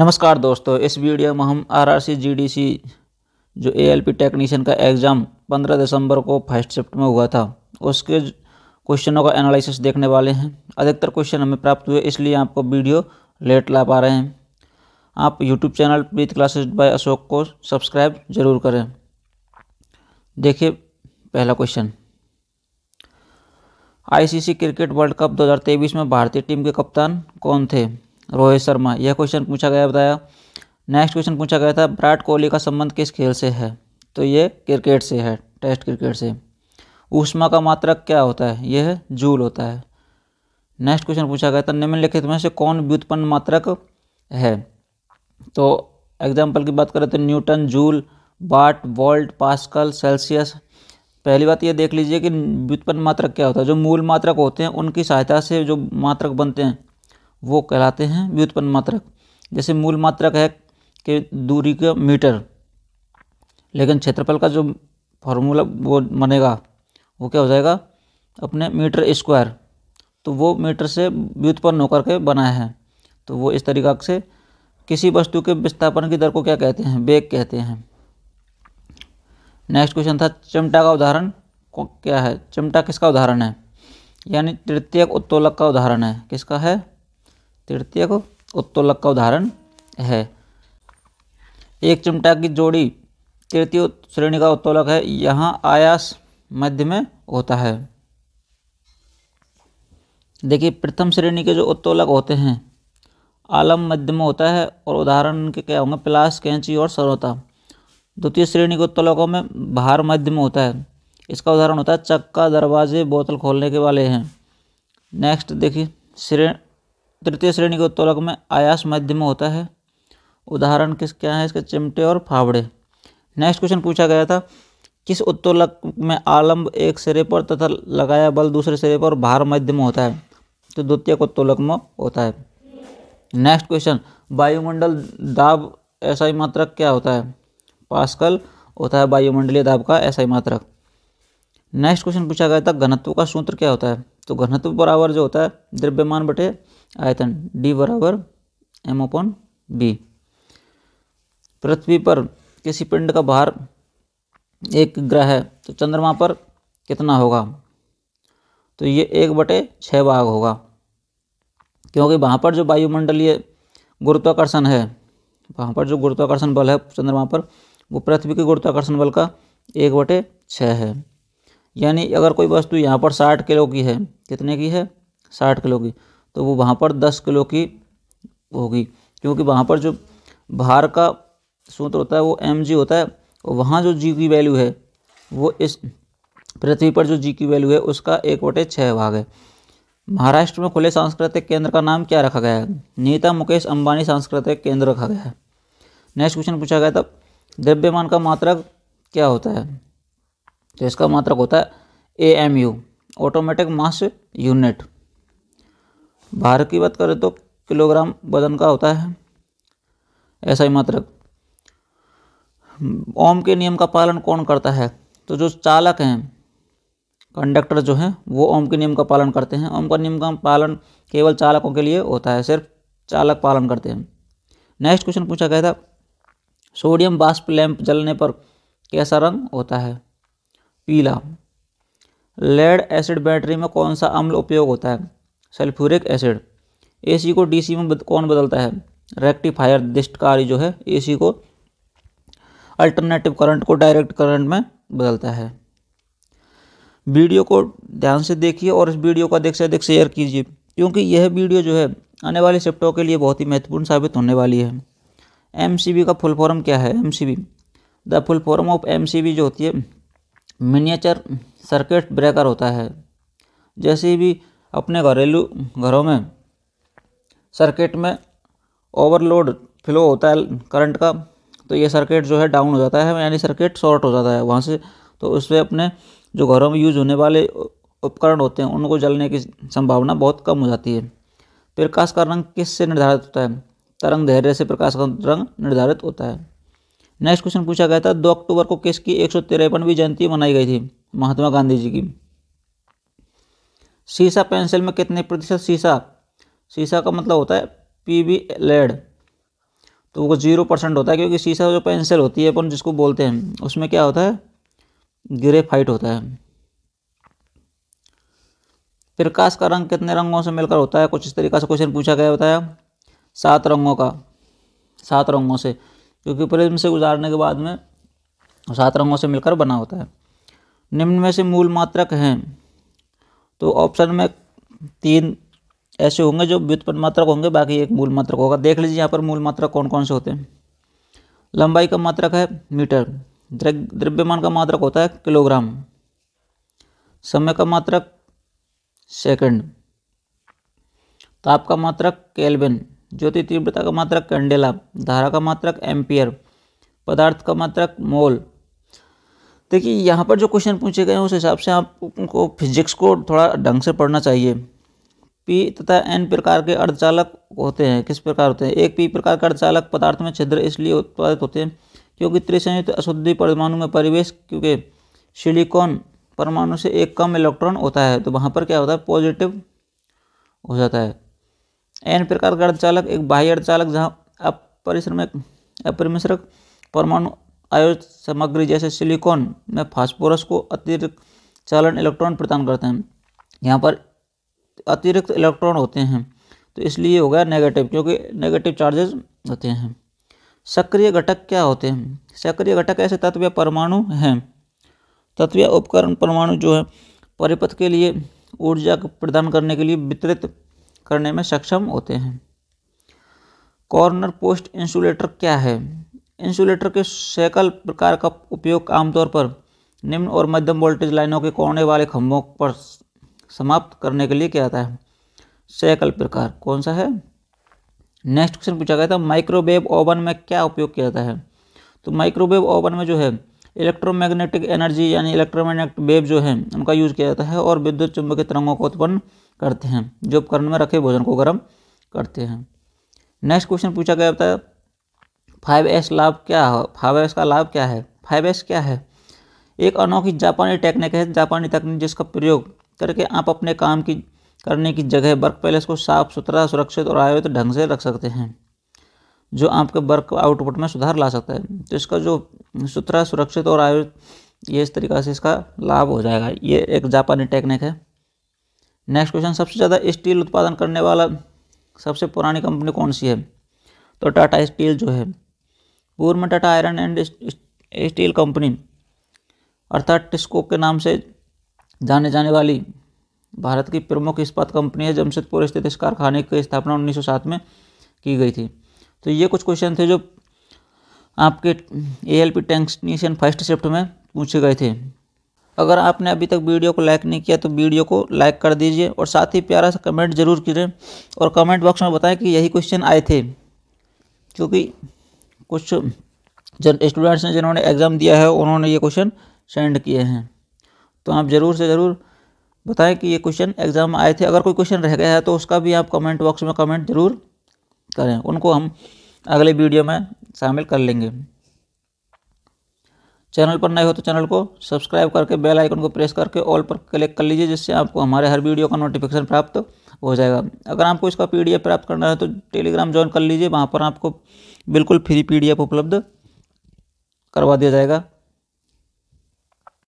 नमस्कार दोस्तों इस वीडियो में हम आरआरसी जीडीसी जो एएलपी टेक्नीशियन का एग्ज़ाम 15 दिसंबर को फर्स्ट शिफ्ट में हुआ था उसके क्वेश्चनों का एनालिसिस देखने वाले हैं अधिकतर क्वेश्चन हमें प्राप्त हुए इसलिए आपको वीडियो लेट ला पा रहे हैं आप YouTube channel Preet classes by Ashok को सब्सक्राइब जरूर करें देखिए पहला question ICC cricket world cup 2023 में भारतीय टीम के कप्तान कौन थे रोहित शर्मा यह क्वेश्चन पूछा गया बताया नेक्स्ट क्वेश्चन पूछा गया था विराट कोहली का संबंध किस खेल से है तो ये क्रिकेट से है टेस्ट क्रिकेट से ऊष्मा का मात्रक क्या होता है यह जूल होता है नेक्स्ट क्वेश्चन पूछा गया था निम्नलिखित में से कौन व्युत्पन्न मात्रक है तो एग्जाम्पल की बात करें तो newton joule watt volt pascal Celsius पहली बात ये देख लीजिए कि व्युत्पन्न मात्रक क्या होता है जो मूल मात्रक होते हैं उनकी सहायता से जो मात्रक बनते हैं वो कहलाते हैं व्युत्पन्न मात्रक जैसे मूल मात्रक है कि दूरी का मीटर लेकिन क्षेत्रफल का जो फॉर्मूला वो बनेगा वो क्या हो जाएगा अपने मीटर स्क्वायर तो वो मीटर से व्युत्पन्न होकर के बनाए हैं तो वो इस तरीका से किसी वस्तु के विस्थापन की दर को क्या कहते हैं बेग कहते हैं नेक्स्ट क्वेश्चन था चिमटा का उदाहरण क्या है चिमटा किसका उदाहरण है यानी तृतीयक उत्तोलक का उदाहरण है किसका है को उत्तोलक का उदाहरण है एक चिमटा की जोड़ी तृतीय श्रेणी का उत्तोलक है यहाँ आयास मध्य में होता है देखिए प्रथम श्रेणी के जो उत्तोलक होते हैं आलम मध्य में होता है और उदाहरण के क्या होंगे प्लास कैंची और सरोता द्वितीय श्रेणी के उत्तोलकों में भार मध्य में होता है इसका उदाहरण होता है चक्का दरवाजे बोतल खोलने के वाले हैं नेक्स्ट देखिए श्रेणी तृतीय श्रेणी के उत्तोलक में आयास मध्य में होता है उदाहरण किस क्या है इसके चिमटे और फावड़े नेक्स्ट क्वेश्चन पूछा गया था किस उत्तोलक में आलम्ब एक सिरे पर तथा लगाया बल दूसरे सिरे पर भार मध्य में होता है तो द्वितीय उत्तोलक में होता है नेक्स्ट क्वेश्चन वायुमंडल दाब ऐसा ही मात्रक क्या होता है पास्कल होता है वायुमंडलीय दाब का ऐसा ही मात्रक नेक्स्ट क्वेश्चन पूछा गया था घनत्व का सूत्र क्या होता है तो घनत्व बराबर जो होता है द्रव्यमान बटे आयतन डी बराबर m अपॉन बी पृथ्वी पर किसी पिंड का भार एक ग्रह है तो चंद्रमा पर कितना होगा तो ये एक बटे छः भाग होगा क्योंकि वहाँ पर जो वायुमंडलीय गुरुत्वाकर्षण है वहाँ पर जो गुरुत्वाकर्षण बल है चंद्रमा पर वो पृथ्वी के गुरुत्वाकर्षण बल का एक बटे छः है यानी अगर कोई वस्तु यहाँ पर साठ किलो की है कितने की है साठ किलो की तो वो वहाँ पर दस किलो की होगी क्योंकि वहाँ पर जो भार का सूत्र होता है वो एम जी होता है और वहाँ जो जी की वैल्यू है वो इस पृथ्वी पर जो जी की वैल्यू है उसका एक बटे छः भाग है महाराष्ट्र में खुले सांस्कृतिक केंद्र का नाम क्या रखा गया है नीता मुकेश अंबानी सांस्कृतिक केंद्र रखा गया है नेक्स्ट क्वेश्चन पूछा गया तब द्रव्यमान का मात्रक क्या होता है तो इसका मात्रक होता है A M U automatic mass unit भार की बात करें तो किलोग्राम वजन का होता है ऐसा ही मात्रक ओम के नियम का पालन कौन करता है तो जो चालक हैं कंडक्टर जो हैं वो ओम के नियम का पालन करते हैं ओम का नियम का पालन केवल चालकों के लिए होता है सिर्फ चालक पालन करते हैं नेक्स्ट क्वेश्चन पूछा गया था सोडियम बाष्प लैंप जलने पर कैसा रंग होता है पीला लेड एसिड बैटरी में कौन सा अम्ल उपयोग होता है सल्फ्यूरिक एसिड ए सी को डी सी में बद, कौन बदलता है रेक्टिफायर दिष्टकारी जो है ए सी को अल्टरनेटिव करंट को डायरेक्ट करंट में बदलता है वीडियो को ध्यान से देखिए और इस वीडियो को अधिक से अधिक शेयर कीजिए क्योंकि यह वीडियो जो है आने वाले शिफ्टों के लिए बहुत ही महत्वपूर्ण साबित होने वाली है एम का फुल फॉर्म क्या है M the full form of M जो होती है मिनिएचर सर्किट ब्रेकर होता है जैसे भी अपने घरेलू घरों में सर्किट में ओवरलोड फ्लो होता है करंट का तो ये सर्किट जो है डाउन हो जाता है यानी सर्किट शॉर्ट हो जाता है वहाँ से तो उसमें अपने जो घरों में यूज होने वाले उपकरण होते हैं उनको जलने की संभावना बहुत कम हो जाती है प्रकाश का रंग किस से निर्धारित होता है तरंग धैर्य से प्रकाश का रंग निर्धारित होता है नेक्स्ट क्वेश्चन पूछा गया था दो अक्टूबर को किसकी एक सौ जयंती मनाई गई थी महात्मा गांधी जी की शीशा पेंसिल में कितने प्रतिशत शीशा शीशा का मतलब होता है पी वी लेड तो वो जीरो परसेंट होता है क्योंकि शीशा जो पेंसिल होती है अपन जिसको बोलते हैं उसमें क्या होता है ग्रेफाइट होता है प्रकाश का रंग कितने रंगों से मिलकर होता है कुछ इस तरीका से क्वेश्चन पूछा गया होता है सात रंगों का सात रंगों से क्योंकि प्रिज्म से गुजारने के बाद में सात रंगों से मिलकर बना होता है निम्न में से मूल मात्रक हैं तो ऑप्शन में तीन ऐसे होंगे जो व्युत्पन्न मात्रक होंगे बाकी एक मूल मात्रक होगा देख लीजिए यहाँ पर मूल मात्रक कौन कौन से होते हैं लंबाई का मात्रक है मीटर द्रव्यमान का मात्रक होता है किलोग्राम समय का मात्रक सेकंड ताप का मात्रक केल्विन ज्योति तीव्रता का मात्रक कैंडेला धारा का मात्रक एम्पियर पदार्थ का मात्रक मोल देखिए यहाँ पर जो क्वेश्चन पूछे गए हैं उस हिसाब से आप उनको फिजिक्स को थोड़ा ढंग से पढ़ना चाहिए पी तथा एन प्रकार के अर्धचालक होते हैं किस प्रकार होते हैं एक पी प्रकार का अर्धचालक पदार्थ में छिद्र इसलिए उत्पादित होते हैं क्योंकि त्रिसंयुक्त अशुद्धि परमाणु में परिवेश क्योंकि सिलिकॉन परमाणु से एक कम इलेक्ट्रॉन होता है तो वहाँ पर क्या होता है पॉजिटिव हो जाता है एन प्रकार का अर्धचालक एक बाह्य अर्धचालक जहाँ अपरिश्रमिक अपरिमिश्रक परमाणु आयोजित सामग्री जैसे सिलिकॉन में फास्फोरस को अतिरिक्त चालन इलेक्ट्रॉन प्रदान करते हैं यहाँ पर अतिरिक्त इलेक्ट्रॉन होते हैं तो इसलिए हो गया नेगेटिव क्योंकि नेगेटिव चार्जेस होते हैं सक्रिय घटक क्या होते हैं सक्रिय घटक ऐसे तत्व या परमाणु हैं तत्व या उपकरण परमाणु जो है परिपथ के लिए ऊर्जा प्रदान करने के लिए वितरित करने में सक्षम होते हैं कॉर्नर पोस्ट इंसुलेटर क्या है इंसुलेटर के सैकल प्रकार का उपयोग आमतौर पर निम्न और मध्यम वोल्टेज लाइनों के कोने वाले खंभों पर समाप्त करने के लिए किया जाता है सैकल प्रकार कौन सा है नेक्स्ट क्वेश्चन पूछा गया था माइक्रोवेव ओवन में क्या उपयोग किया जाता है तो माइक्रोवेव ओवन में जो है इलेक्ट्रोमैग्नेटिक एनर्जी यानी इलेक्ट्रोमैग्नेटिक वेव जो है उनका यूज किया जाता है और विद्युत चुंबकीय तरंगों को उत्पन्न करते हैं जो उपकरण में रखे भोजन को गर्म करते हैं नेक्स्ट क्वेश्चन पूछा गया था फाइव एस लाभ क्या हो फाइव एस का लाभ क्या है फाइव एस क्या है एक अनोखी जापानी टेक्निक है जापानी तकनीक जिसका प्रयोग करके आप अपने काम की करने की जगह वर्क पैलेस को साफ सुथरा सुरक्षित और आयोजित तो ढंग से रख सकते हैं जो आपके वर्क आउटपुट में सुधार ला सकता है तो इसका जो सुथरा सुरक्षित और आयोजित ये इस तरीका से इसका लाभ हो जाएगा ये एक जापानी टेक्निक है नेक्स्ट क्वेश्चन सबसे ज़्यादा स्टील उत्पादन करने वाला सबसे पुरानी कंपनी कौन सी है तो टाटा स्टील जो है government Tata iron and steel company अर्थात टिस्को के नाम से जाने जाने वाली भारत की प्रमुख इस्पात कंपनी है जमशेदपुर स्थित इस कारखाने की स्थापना 1907 में की गई थी तो ये कुछ क्वेश्चन थे जो आपके A L P technician first shift में पूछे गए थे अगर आपने अभी तक वीडियो को लाइक नहीं किया तो वीडियो को लाइक कर दीजिए और साथ ही प्यारा सा कमेंट जरूर कीजिए और कमेंट बॉक्स में बताएं कि यही क्वेश्चन आए थे क्योंकि कुछ जन स्टूडेंट्स हैं जिन्होंने एग्ज़ाम दिया है उन्होंने ये क्वेश्चन सेंड किए हैं तो आप ज़रूर से ज़रूर बताएं कि ये क्वेश्चन एग्ज़ाम आए थे अगर कोई क्वेश्चन रह गया है तो उसका भी आप कमेंट बॉक्स में कमेंट ज़रूर करें उनको हम अगले वीडियो में शामिल कर लेंगे चैनल पर नए हो तो चैनल को सब्सक्राइब करके बेल आइकन को प्रेस करके ऑल पर क्लिक कर लीजिए जिससे आपको हमारे हर वीडियो का नोटिफिकेशन प्राप्त हो जाएगा अगर आपको इसका पी प्राप्त करना है तो टेलीग्राम ज्वाइन कर लीजिए वहाँ पर आपको बिल्कुल फ्री पी उपलब्ध करवा दिया जाएगा